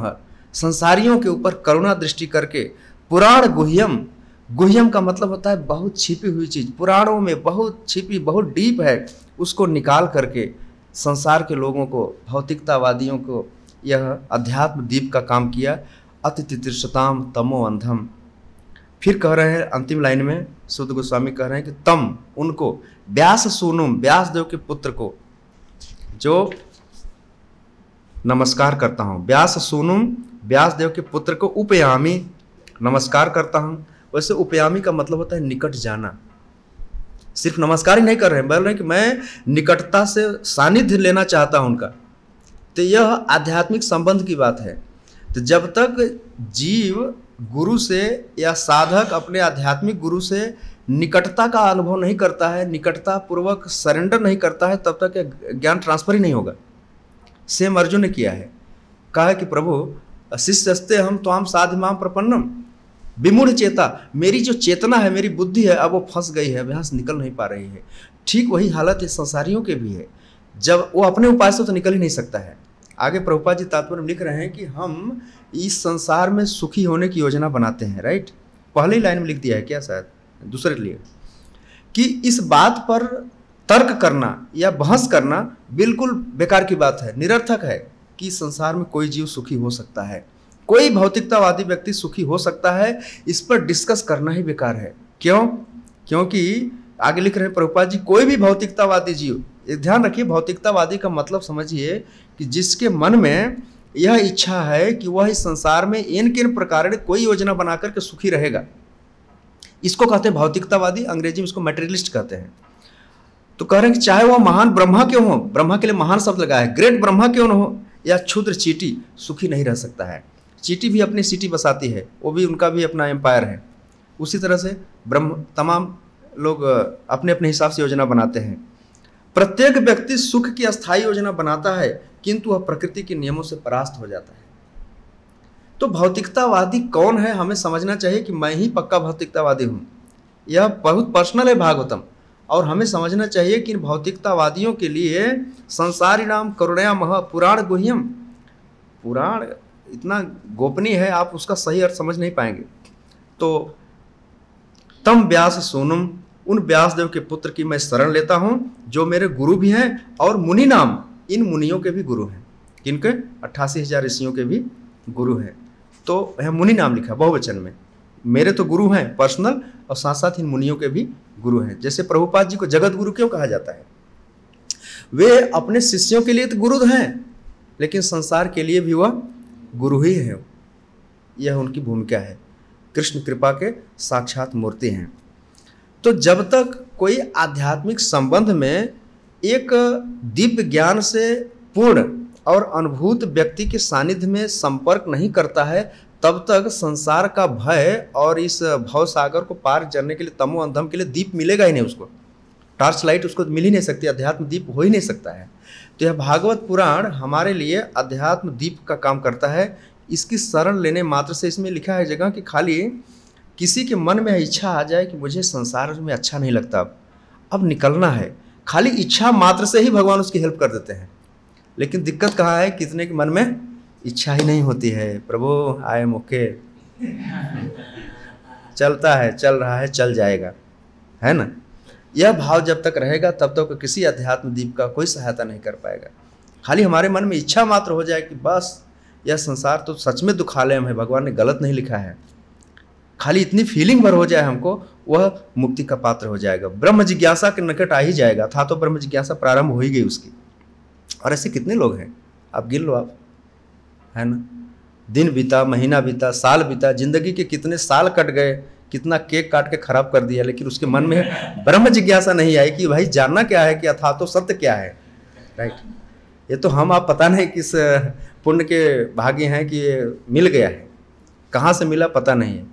संसारियों के ऊपर करुणा दृष्टि करके पुराण गुह्यम गुह्यम का मतलब होता है बहुत छिपी हुई चीज़ पुराणों में बहुत छिपी बहुत डीप है उसको निकाल करके संसार के लोगों को भौतिकतावादियों को यह अध्यात्म दीप का काम किया अति तितीर्षताम तमो अंधम फिर कह रहे हैं अंतिम लाइन में शुद्ध गोस्वामी कह रहे हैं कि तम उनको व्यास सोनुम व्यास देव के पुत्र को जो नमस्कार करता हूँ व्यास सोनुम व्यास देव के पुत्र को उपयामी नमस्कार करता हूँ वैसे उपयामी का मतलब होता है निकट जाना सिर्फ नमस्कार ही नहीं कर रहे हैं बोल रहे हैं कि मैं निकटता से सानिध्य लेना चाहता हूँ उनका तो यह आध्यात्मिक संबंध की बात है तो जब तक जीव गुरु से या साधक अपने आध्यात्मिक गुरु से निकटता का अनुभव नहीं करता है निकटता पूर्वक सरेंडर नहीं करता है तब तक ज्ञान ट्रांसफर ही नहीं होगा सेम अर्जुन ने किया है कहा कि प्रभु शिष्य शिष्यस्ते हम तो हम माम प्रपन्नम विमूढ़ चेता मेरी जो चेतना है मेरी बुद्धि है अब वो फंस गई है अभ्यास निकल नहीं पा रही है ठीक वही हालत इस संसारियों के भी है जब वो अपने उपाय से तो निकल ही नहीं सकता है आगे प्रभुपा जी तात्पर्य लिख रहे हैं कि हम इस संसार में सुखी होने की योजना बनाते हैं राइट पहले लाइन में लिख दिया है क्या शायद दूसरे लिए कि इस बात पर तर्क करना या बहस करना बिल्कुल बेकार की बात है निरर्थक है कि संसार में कोई जीव सुखी हो सकता है कोई भौतिकतावादी व्यक्ति सुखी हो सकता है इस पर डिस्कस करना ही बेकार है क्यों क्योंकि आगे लिख रहे हैं प्रभुपाद जी कोई भी भौतिकतावादी जीव ध्यान रखिए भौतिकतावादी का मतलब समझिए कि जिसके मन में यह इच्छा है कि वह इस संसार में इन किन प्रकार कोई योजना बना करके सुखी रहेगा इसको कहते हैं भौतिकतावादी अंग्रेजी में इसको मेटेरियलिस्ट कहते हैं तो कह रहे हैं कि चाहे वह महान ब्रह्मा क्यों हो ब्रह्मा के लिए महान शब्द लगा है ग्रेट ब्रह्मा क्यों न हो या क्षुद्र चीटी सुखी नहीं रह सकता है चीटी भी अपनी सिटी बसाती है वो भी उनका भी अपना एम्पायर है उसी तरह से ब्रह्म तमाम लोग अपने अपने हिसाब से योजना बनाते हैं प्रत्येक व्यक्ति सुख की अस्थायी योजना बनाता है किंतु वह प्रकृति के नियमों से परास्त हो जाता है तो भौतिकतावादी कौन है हमें समझना चाहिए कि मैं ही पक्का भौतिकतावादी हूँ यह बहुत पर्सनल है भागवतम और हमें समझना चाहिए कि भौतिकतावादियों के लिए संसारी नाम करुणया मह पुराण गुह्यम पुराण इतना गोपनीय है आप उसका सही अर्थ समझ नहीं पाएंगे तो तम व्यास सोनम उन व्यासदेव के पुत्र की मैं शरण लेता हूँ जो मेरे गुरु भी हैं और मुनि नाम इन मुनियों के भी गुरु हैं किनके अट्ठासी हज़ार ऋषियों के भी गुरु हैं तो यह मुनि नाम लिखा बहुवचन में मेरे तो गुरु हैं पर्सनल और साथ साथ इन मुनियों के भी गुरु हैं जैसे प्रभुपाद जी को जगत गुरु क्यों कहा जाता है वे अपने शिष्यों के लिए तो गुरु हैं लेकिन संसार के लिए भी वह गुरु ही हैं यह उनकी भूमिका है कृष्ण कृपा के साक्षात मूर्ति हैं तो जब तक कोई आध्यात्मिक संबंध में एक दिव्य ज्ञान से पूर्ण और अनुभूत व्यक्ति के सानिध्य में संपर्क नहीं करता है तब तक संसार का भय और इस भव सागर को पार करने के लिए तमो अंधम के लिए दीप मिलेगा ही नहीं उसको टॉर्च लाइट उसको मिल ही नहीं सकती अध्यात्म दीप हो ही नहीं सकता है तो यह भागवत पुराण हमारे लिए अध्यात्म दीप का काम करता है इसकी शरण लेने मात्र से इसमें लिखा है जगह कि खाली किसी के मन में इच्छा आ जाए कि मुझे संसार में अच्छा नहीं लगता अब निकलना है खाली इच्छा मात्र से ही भगवान उसकी हेल्प कर देते हैं लेकिन दिक्कत कहाँ है कितने के मन में इच्छा ही नहीं होती है प्रभु आए मुखे चलता है चल रहा है चल जाएगा है ना यह भाव जब तक रहेगा तब तक तो किसी अध्यात्म दीप का कोई सहायता नहीं कर पाएगा खाली हमारे मन में इच्छा मात्र हो जाए कि बस यह संसार तो सच में दुखालय है भगवान ने गलत नहीं लिखा है खाली इतनी फीलिंग भर हो जाए हमको वह मुक्ति का पात्र हो जाएगा ब्रह्म जिज्ञासा के निकट आ ही जाएगा था तो ब्रह्म जिज्ञासा प्रारंभ हो ही गई उसकी और ऐसे कितने लोग हैं आप गिन लो आप है ना दिन बीता महीना बीता साल बीता जिंदगी के कितने साल कट गए कितना केक काट के खराब कर दिया लेकिन उसके मन में ब्रह्म जिज्ञासा नहीं आई कि भाई जानना क्या है कि अथा तो सत्य क्या है राइट ये तो हम आप पता नहीं किस पुण्य के भाग्य हैं कि मिल गया है कहाँ से मिला पता नहीं है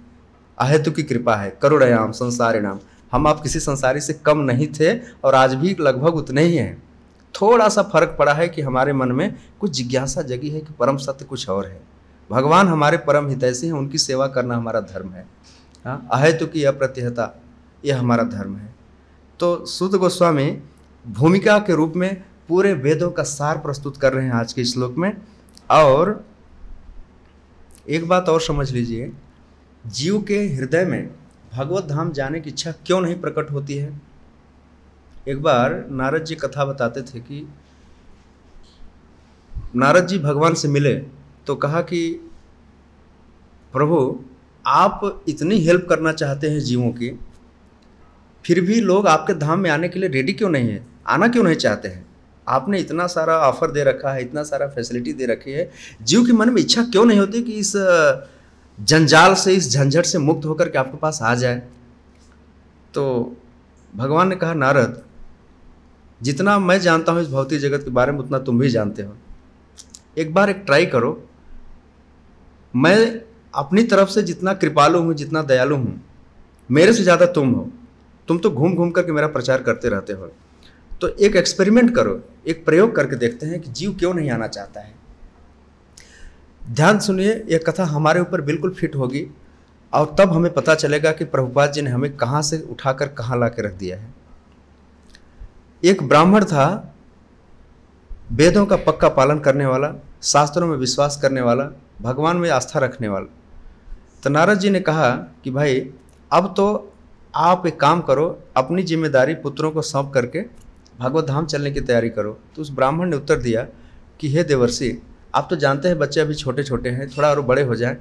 अहेतु की कृपा है करुणयाम संसारिणाम हम आप किसी संसारी से कम नहीं थे और आज भी लगभग उतने ही हैं थोड़ा सा फर्क पड़ा है कि हमारे मन में कुछ जिज्ञासा जगी है कि परम सत्य कुछ और है भगवान हमारे परम हितैषी हैं उनकी सेवा करना हमारा धर्म है हाँ अहेतु की अप्रत्यहता यह हमारा धर्म है तो सुध गोस्वामी भूमिका के रूप में पूरे वेदों का सार प्रस्तुत कर रहे हैं आज के श्लोक में और एक बात और समझ लीजिए जीव के हृदय में भगवत धाम जाने की इच्छा क्यों नहीं प्रकट होती है एक बार नारद जी कथा बताते थे कि नारद जी भगवान से मिले तो कहा कि प्रभु आप इतनी हेल्प करना चाहते हैं जीवों की फिर भी लोग आपके धाम में आने के लिए रेडी क्यों नहीं है आना क्यों नहीं चाहते हैं आपने इतना सारा ऑफर दे रखा है इतना सारा फैसिलिटी दे रखी है जीव के मन में इच्छा क्यों नहीं होती कि इस जंजाल से इस झंझट से मुक्त होकर के आपके पास आ जाए तो भगवान ने कहा नारद जितना मैं जानता हूँ इस भौतिक जगत के बारे में उतना तुम भी जानते हो एक बार एक ट्राई करो मैं अपनी तरफ से जितना कृपालु हूँ जितना दयालु हूँ मेरे से ज़्यादा तुम हो तुम तो घूम घूम करके मेरा प्रचार करते रहते हो तो एक एक्सपेरिमेंट करो एक प्रयोग करके देखते हैं कि जीव क्यों नहीं आना चाहता है ध्यान सुनिए यह कथा हमारे ऊपर बिल्कुल फिट होगी और तब हमें पता चलेगा कि प्रभुपाद जी ने हमें कहाँ से उठाकर कहाँ ला के रख दिया है एक ब्राह्मण था वेदों का पक्का पालन करने वाला शास्त्रों में विश्वास करने वाला भगवान में आस्था रखने वाला तो नारद जी ने कहा कि भाई अब तो आप एक काम करो अपनी जिम्मेदारी पुत्रों को सौंप करके भगवत धाम चलने की तैयारी करो तो उस ब्राह्मण ने उत्तर दिया कि हे देवर्षि आप तो जानते हैं बच्चे अभी छोटे छोटे हैं थोड़ा और बड़े हो जाए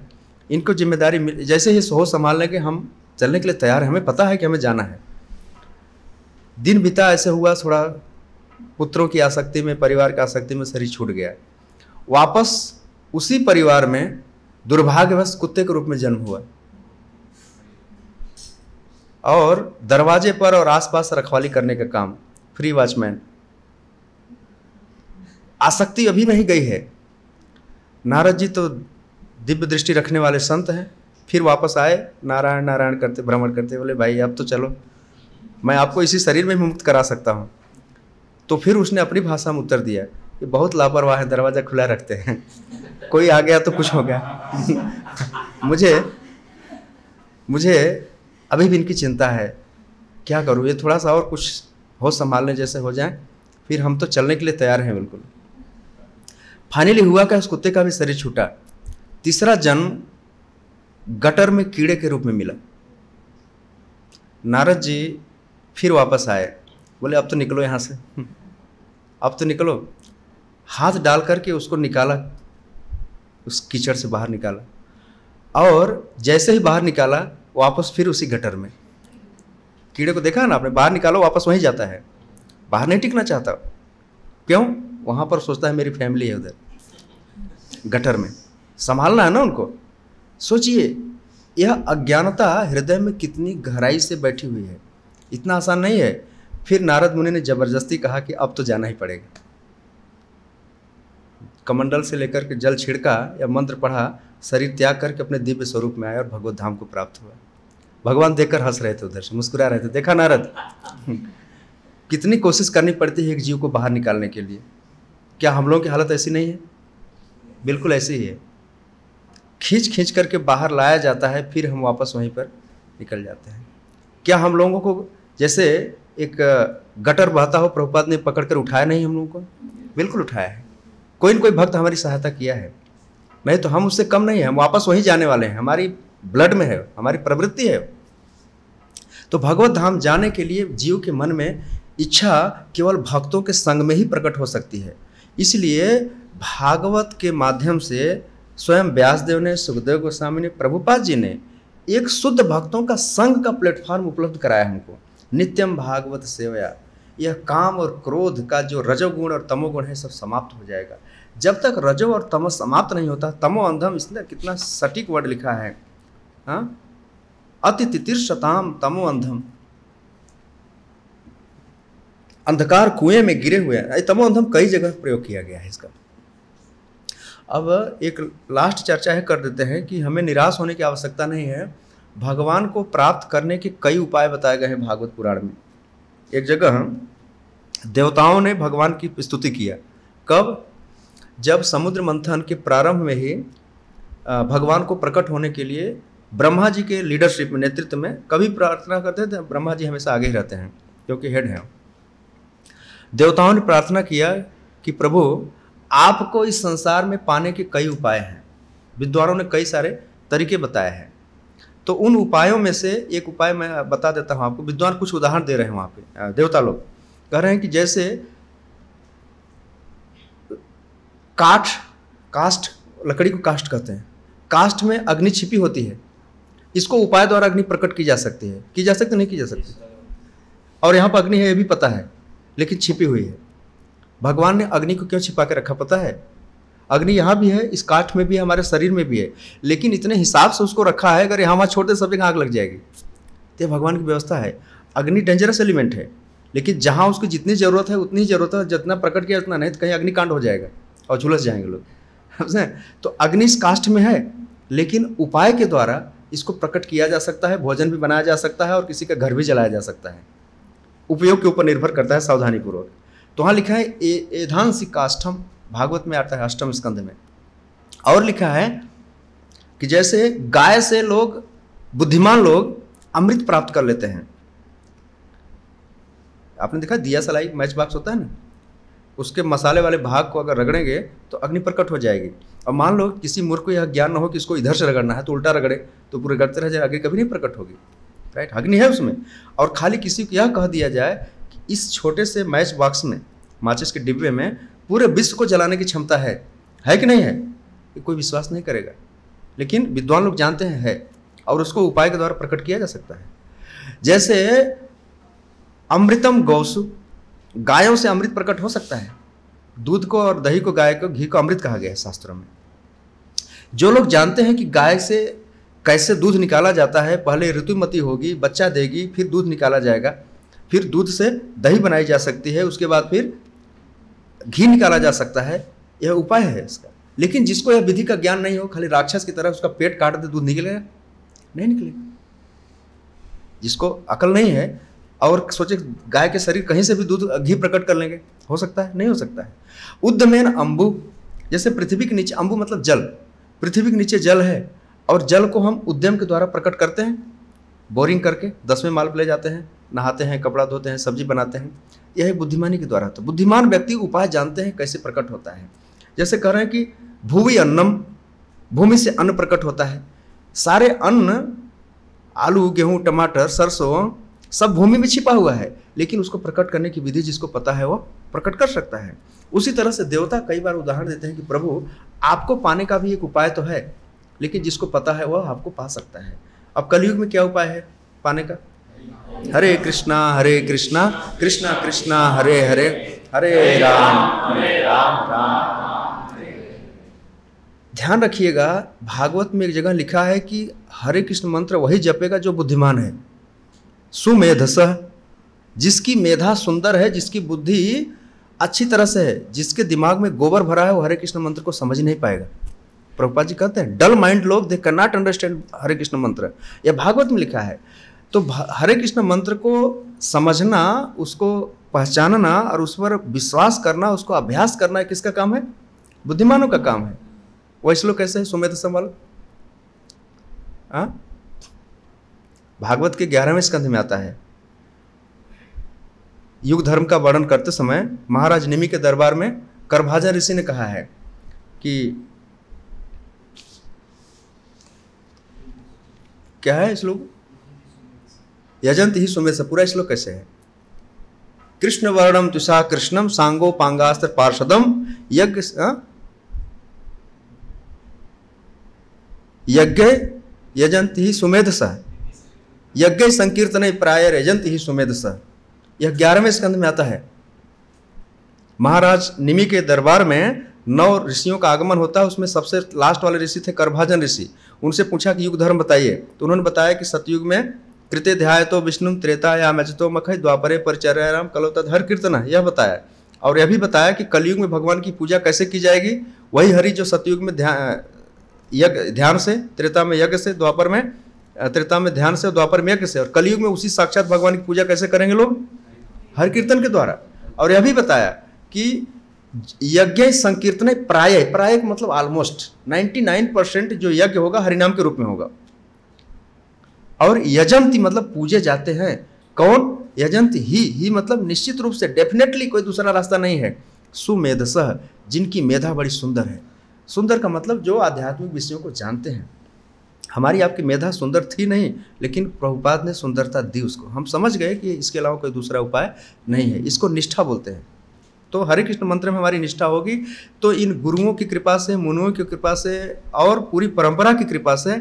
इनको जिम्मेदारी मिल जैसे ही सोच संभालने के हम चलने के लिए तैयार हैं हमें पता है कि हमें जाना है दिन बीता ऐसे हुआ थोड़ा पुत्रों की आसक्ति में परिवार की आसक्ति में शरीर छूट गया वापस उसी परिवार में दुर्भाग्यवश कुत्ते के रूप में जन्म हुआ और दरवाजे पर और आसपास रखवाली करने का काम फ्री वॉचमैन आसक्ति अभी नहीं गई है नारद जी तो दिव्य दृष्टि रखने वाले संत हैं फिर वापस आए नारायण नारायण करते भ्रमण करते बोले भाई अब तो चलो मैं आपको इसी शरीर में मुक्त करा सकता हूँ तो फिर उसने अपनी भाषा में उत्तर दिया कि बहुत लापरवाह है दरवाज़ा खुला रखते हैं कोई आ गया तो कुछ हो गया मुझे मुझे अभी भी इनकी चिंता है क्या करूँ ये थोड़ा सा और कुछ हो संभालने जैसे हो जाए फिर हम तो चलने के लिए तैयार हैं बिल्कुल फाइनली हुआ क्या उस कुत्ते का भी शरीर छूटा तीसरा जन्म गटर में कीड़े के रूप में मिला नारद जी फिर वापस आए बोले अब तो निकलो यहाँ से अब तो निकलो हाथ डाल करके उसको निकाला उस कीचड़ से बाहर निकाला और जैसे ही बाहर निकाला वापस फिर उसी गटर में कीड़े को देखा ना आपने बाहर निकालो वापस वहीं जाता है बाहर नहीं टिकना चाहता क्यों वहाँ पर सोचता है मेरी फैमिली है उधर गटर में संभालना है ना उनको सोचिए यह अज्ञानता हृदय में कितनी गहराई से बैठी हुई है इतना आसान नहीं है फिर नारद मुनि ने जबरदस्ती कहा कि अब तो जाना ही पड़ेगा कमंडल से लेकर के जल छिड़का या मंत्र पढ़ा शरीर त्याग करके अपने दिव्य स्वरूप में आया और भगवत धाम को प्राप्त हुआ भगवान देखकर हंस रहे थे उधर से मुस्कुरा रहे थे देखा नारद कितनी कोशिश करनी पड़ती है एक जीव को बाहर निकालने के लिए क्या हम लोगों की हालत ऐसी नहीं है बिल्कुल ऐसी ही है खींच खींच करके बाहर लाया जाता है फिर हम वापस वहीं पर निकल जाते हैं क्या हम लोगों को जैसे एक गटर बहता हो प्रभुपाद ने पकड़ कर उठाया नहीं हम लोगों को बिल्कुल उठाया है कोई न कोई भक्त हमारी सहायता किया है नहीं तो हम उससे कम नहीं है हम वापस वहीं जाने वाले हैं हमारी ब्लड में है हमारी प्रवृत्ति है तो भगवत धाम जाने के लिए जीव के मन में इच्छा केवल भक्तों के संग में ही प्रकट हो सकती है इसलिए भागवत के माध्यम से स्वयं व्यासदेव ने सुखदेव गोस्वामी ने प्रभुपाद जी ने एक शुद्ध भक्तों का संघ का प्लेटफॉर्म उपलब्ध कराया हमको नित्यम भागवत सेवया यह काम और क्रोध का जो रजोगुण और तमोगुण है सब समाप्त हो जाएगा जब तक रजो और तमो समाप्त नहीं होता तमो अंधम इसने कितना सटीक वर्ड लिखा है अति हाँ? अति शताम तमो अंधम अंधकार कुएं में गिरे हुए हैं तमो अंधम कई जगह प्रयोग किया गया है इसका अब एक लास्ट चर्चा है कर देते हैं कि हमें निराश होने की आवश्यकता नहीं है भगवान को प्राप्त करने के कई उपाय बताए गए हैं भागवत पुराण में एक जगह देवताओं ने भगवान की स्तुति किया कब जब समुद्र मंथन के प्रारंभ में ही भगवान को प्रकट होने के लिए ब्रह्मा जी के लीडरशिप में नेतृत्व में कभी प्रार्थना करते थे ब्रह्मा जी हमेशा आगे ही रहते हैं क्योंकि हेड हैं देवताओं ने प्रार्थना किया कि प्रभु आपको इस संसार में पाने के कई उपाय हैं विद्वानों ने कई सारे तरीके बताए हैं तो उन उपायों में से एक उपाय मैं बता देता हूँ आपको विद्वान कुछ उदाहरण दे रहे हैं वहाँ पे देवता लोग कह रहे हैं कि जैसे काठ कास्ट लकड़ी को कास्ट कहते हैं कास्ट में अग्नि छिपी होती है इसको उपाय द्वारा अग्नि प्रकट की जा सकती है की जा सकती नहीं की जा सकती और यहाँ पर अग्नि है ये भी पता है लेकिन छिपी हुई है भगवान ने अग्नि को क्यों छिपा के रखा पता है अग्नि यहाँ भी है इस काठ में भी है हमारे शरीर में भी है लेकिन इतने हिसाब से उसको रखा है अगर यहाँ वहाँ छोड़ दे सब जगह आग लग जाएगी तो भगवान की व्यवस्था है अग्नि डेंजरस एलिमेंट है लेकिन जहाँ उसकी जितनी ज़रूरत है उतनी ज़रूरत है जितना प्रकट किया उतना नहीं तो कहीं अग्निकांड हो जाएगा और झुलस जाएंगे लोग समझें तो अग्नि इस कास्ट में है लेकिन उपाय के द्वारा इसको प्रकट किया जा सकता है भोजन भी बनाया जा सकता है और किसी का घर भी जलाया जा सकता है उपयोग के ऊपर निर्भर करता है सावधानीपूर्वक तो वहाँ लिखा है एधान सिकाष्ठम भागवत में आता है अष्टम स्कंध में और लिखा है कि जैसे गाय से लोग बुद्धिमान लोग अमृत प्राप्त कर लेते हैं आपने देखा दिया सलाई मैच बॉक्स होता है ना उसके मसाले वाले भाग को अगर रगड़ेंगे तो अग्नि प्रकट हो जाएगी और मान लो किसी मूर्ख को यह ज्ञान न हो कि इसको इधर से रगड़ना है तो उल्टा रगड़े तो पूरे गड़ते रह जाए अग्नि कभी नहीं प्रकट होगी राइट अग्नि है उसमें और खाली किसी को यह कह दिया जाए कि इस छोटे से मैच बॉक्स में माचिस के डिब्बे में पूरे विश्व को जलाने की क्षमता है है कि नहीं है ये कोई विश्वास नहीं करेगा लेकिन विद्वान लोग जानते हैं है और उसको उपाय के द्वारा प्रकट किया जा सकता है जैसे अमृतम गौसु गायों से अमृत प्रकट हो सकता है दूध को और दही को गाय को घी को अमृत कहा गया है शास्त्रों में जो लोग जानते हैं कि गाय से कैसे दूध निकाला जाता है पहले ऋतुमती होगी बच्चा देगी फिर दूध निकाला जाएगा फिर दूध से दही बनाई जा सकती है उसके बाद फिर घी निकाला जा सकता है यह उपाय है इसका लेकिन जिसको यह विधि का ज्ञान नहीं हो खाली राक्षस की तरह उसका पेट काट दे दूध निकलेगा नहीं निकलेगा जिसको अकल नहीं है और सोचे गाय के शरीर कहीं से भी दूध घी प्रकट कर लेंगे हो सकता है नहीं हो सकता है उद्यमेन अंबु जैसे पृथ्वी के नीचे अंबु मतलब जल पृथ्वी के नीचे जल है और जल को हम उद्यम के द्वारा प्रकट करते हैं बोरिंग करके दसवें माल पर ले जाते हैं नहाते हैं कपड़ा धोते हैं सब्जी बनाते हैं यह बुद्धिमानी के द्वारा तो बुद्धिमान व्यक्ति उपाय जानते हैं कैसे प्रकट होता है जैसे कह रहे हैं कि भूवि अन्नम भूमि से अन्न प्रकट होता है सारे अन्न आलू गेहूँ टमाटर सरसों सब भूमि में छिपा हुआ है लेकिन उसको प्रकट करने की विधि जिसको पता है वह प्रकट कर सकता है उसी तरह से देवता कई बार उदाहरण देते हैं कि प्रभु आपको पाने का भी एक उपाय तो है लेकिन जिसको पता है वह आपको पा सकता है अब कलयुग में क्या उपाय है पाने का हरे कृष्णा हरे कृष्णा कृष्णा कृष्णा हरे हरे हरे राम हरे राम राम ध्यान रखिएगा भागवत में एक जगह लिखा है कि हरे कृष्ण मंत्र वही जपेगा जो बुद्धिमान है सुमेधस जिसकी मेधा सुंदर है जिसकी बुद्धि अच्छी तरह से है जिसके दिमाग में गोबर भरा है वो हरे कृष्ण मंत्र को समझ नहीं पाएगा प्रभुपा जी कहते हैं डल माइंड लोग दे कर नॉट अंडरस्टैंड हरे कृष्ण मंत्र यह भागवत में लिखा है तो हरे कृष्ण मंत्र को समझना उसको पहचानना और उस पर विश्वास करना उसको अभ्यास करना किसका काम है बुद्धिमानों का काम है वैसे लोग कैसे है सुमेध संभाल हाँ? भागवत के ग्यारहवें स्कंध में आता है युग धर्म का वर्णन करते समय महाराज निमि के दरबार में करभाजा ऋषि ने कहा है कि क्या है श्लोक यजंत ही सुमेध पूरा श्लोक कैसे है कृष्ण वर्णम तुषा कृष्णम सांगो पांगास्त्र पार्षदम यज्ञ हाँ? यज्ञ यजंत ही सुमेध सा यज्ञ संकीर्तन प्राय यजंत ही सुमेध सा यह ग्यारहवें स्कंद में आता है महाराज निमि के दरबार में नौ ऋषियों का आगमन होता है उसमें सबसे लास्ट वाले ऋषि थे करभाजन ऋषि उनसे पूछा कि युग धर्म बताइए तो उन्होंने बताया कि सतयुग में कृत्य ध्याय तो विष्णु त्रेता या मजतो मखय द्वापरे परिचर्याम कलो तद हर कीर्तन यह बताया और यह भी बताया कि कलयुग में भगवान की पूजा कैसे की जाएगी वही हरि जो सतयुग में ध्यान यज्ञ ध्यान से त्रेता में यज्ञ से द्वापर में त्रेता में ध्यान से द्वापर में यज्ञ से और कलयुग में उसी साक्षात भगवान की पूजा कैसे करेंगे लोग हर कीर्तन के द्वारा और यह भी बताया कि यज्ञ संकीर्तन प्राय प्राय मतलब ऑलमोस्ट 99 परसेंट जो यज्ञ होगा हरिनाम के रूप में होगा और यजंती मतलब पूजे जाते हैं कौन यजंत ही ही मतलब निश्चित रूप से डेफिनेटली कोई दूसरा रास्ता नहीं है सुमेधसह जिनकी मेधा बड़ी सुंदर है सुंदर का मतलब जो आध्यात्मिक विषयों को जानते हैं हमारी आपकी मेधा सुंदर थी नहीं लेकिन प्रभुपाद ने सुंदरता दी उसको हम समझ गए कि इसके अलावा कोई दूसरा उपाय नहीं है इसको निष्ठा बोलते हैं तो हरे कृष्ण मंत्र में हमारी निष्ठा होगी तो इन गुरुओं की कृपा से मुनुओं की कृपा से और पूरी परंपरा की कृपा से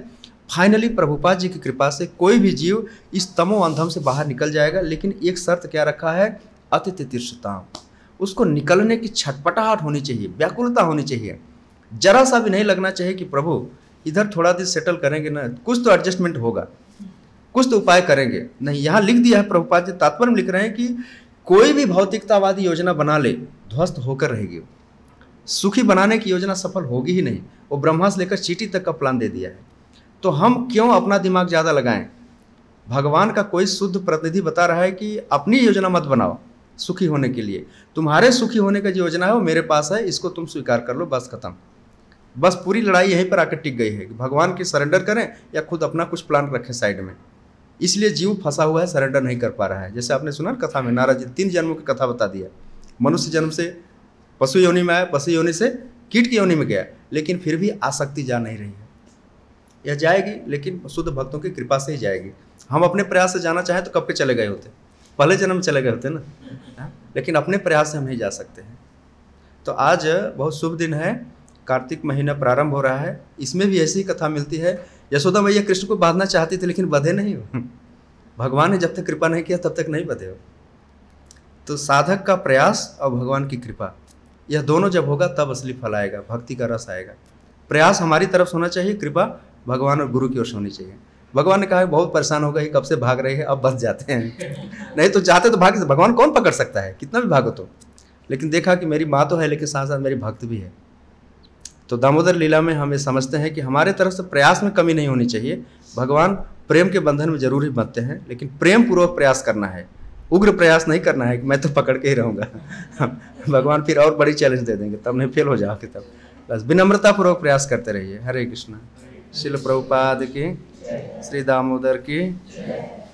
फाइनली प्रभुपाद जी की कृपा से कोई भी जीव इस तमो अंधम से बाहर निकल जाएगा लेकिन एक शर्त क्या रखा है अतिथि तीर्थता उसको निकलने की छटपटाहट होनी चाहिए व्याकुलता होनी चाहिए जरा सा भी नहीं लगना चाहिए कि प्रभु इधर थोड़ा दिन सेटल करेंगे ना कुछ तो एडजस्टमेंट होगा कुछ तो उपाय करेंगे नहीं यहाँ लिख दिया है प्रभुपाद जी तात्पर्य लिख रहे हैं कि कोई भी भौतिकतावादी योजना बना ले ध्वस्त होकर रहेगी सुखी बनाने की योजना सफल होगी ही नहीं वो ब्रह्मा से लेकर चीटी तक का प्लान दे दिया है तो हम क्यों अपना दिमाग ज़्यादा लगाएं भगवान का कोई शुद्ध प्रतिनिधि बता रहा है कि अपनी योजना मत बनाओ सुखी होने के लिए तुम्हारे सुखी होने का जो योजना है वो मेरे पास है इसको तुम स्वीकार कर लो बस खत्म बस पूरी लड़ाई यहीं पर आकर टिक गई है कि भगवान की सरेंडर करें या खुद अपना कुछ प्लान रखें साइड में इसलिए जीव फंसा हुआ है सरेंडर नहीं कर पा रहा है जैसे आपने सुना कथा में नाराज जी तीन जन्मों की कथा बता दिया मनुष्य जन्म से पशु योनि में आया पशु योनि से कीट की योनि में गया लेकिन फिर भी आसक्ति जा नहीं रही है यह जाएगी लेकिन शुद्ध भक्तों की कृपा से ही जाएगी हम अपने प्रयास से जाना चाहें तो कब के चले गए होते पहले जन्म चले गए होते ना हाँ? लेकिन अपने प्रयास से हम नहीं जा सकते हैं तो आज बहुत शुभ दिन है कार्तिक महीना प्रारंभ हो रहा है इसमें भी ऐसी कथा मिलती है यशोदा मैया कृष्ण को बांधना चाहती थी लेकिन बधे नहीं हो भगवान ने जब तक कृपा नहीं किया तब तक नहीं बधे हो तो साधक का प्रयास और भगवान की कृपा यह दोनों जब होगा तब असली फल आएगा भक्ति का रस आएगा प्रयास हमारी तरफ से होना चाहिए कृपा भगवान और गुरु की ओर से होनी चाहिए भगवान ने कहा है बहुत परेशान हो गए कब से भाग रहे हैं अब बस जाते हैं नहीं तो जाते तो भाग भगवान कौन पकड़ सकता है कितना भी भागो तो लेकिन देखा कि मेरी माँ तो है लेकिन साथ साथ मेरी भक्त भी है तो दामोदर लीला में हमें समझते हैं कि हमारे तरफ से प्रयास में कमी नहीं होनी चाहिए भगवान प्रेम के बंधन में जरूर ही बनते हैं लेकिन प्रेम पूर्वक प्रयास करना है उग्र प्रयास नहीं करना है कि मैं तो पकड़ के ही रहूँगा भगवान फिर और बड़ी चैलेंज दे देंगे तब नहीं फेल हो जाओगे तब बस विनम्रतापूर्वक प्रयास करते रहिए हरे कृष्णा शिल प्रभुपाद की श्री दामोदर की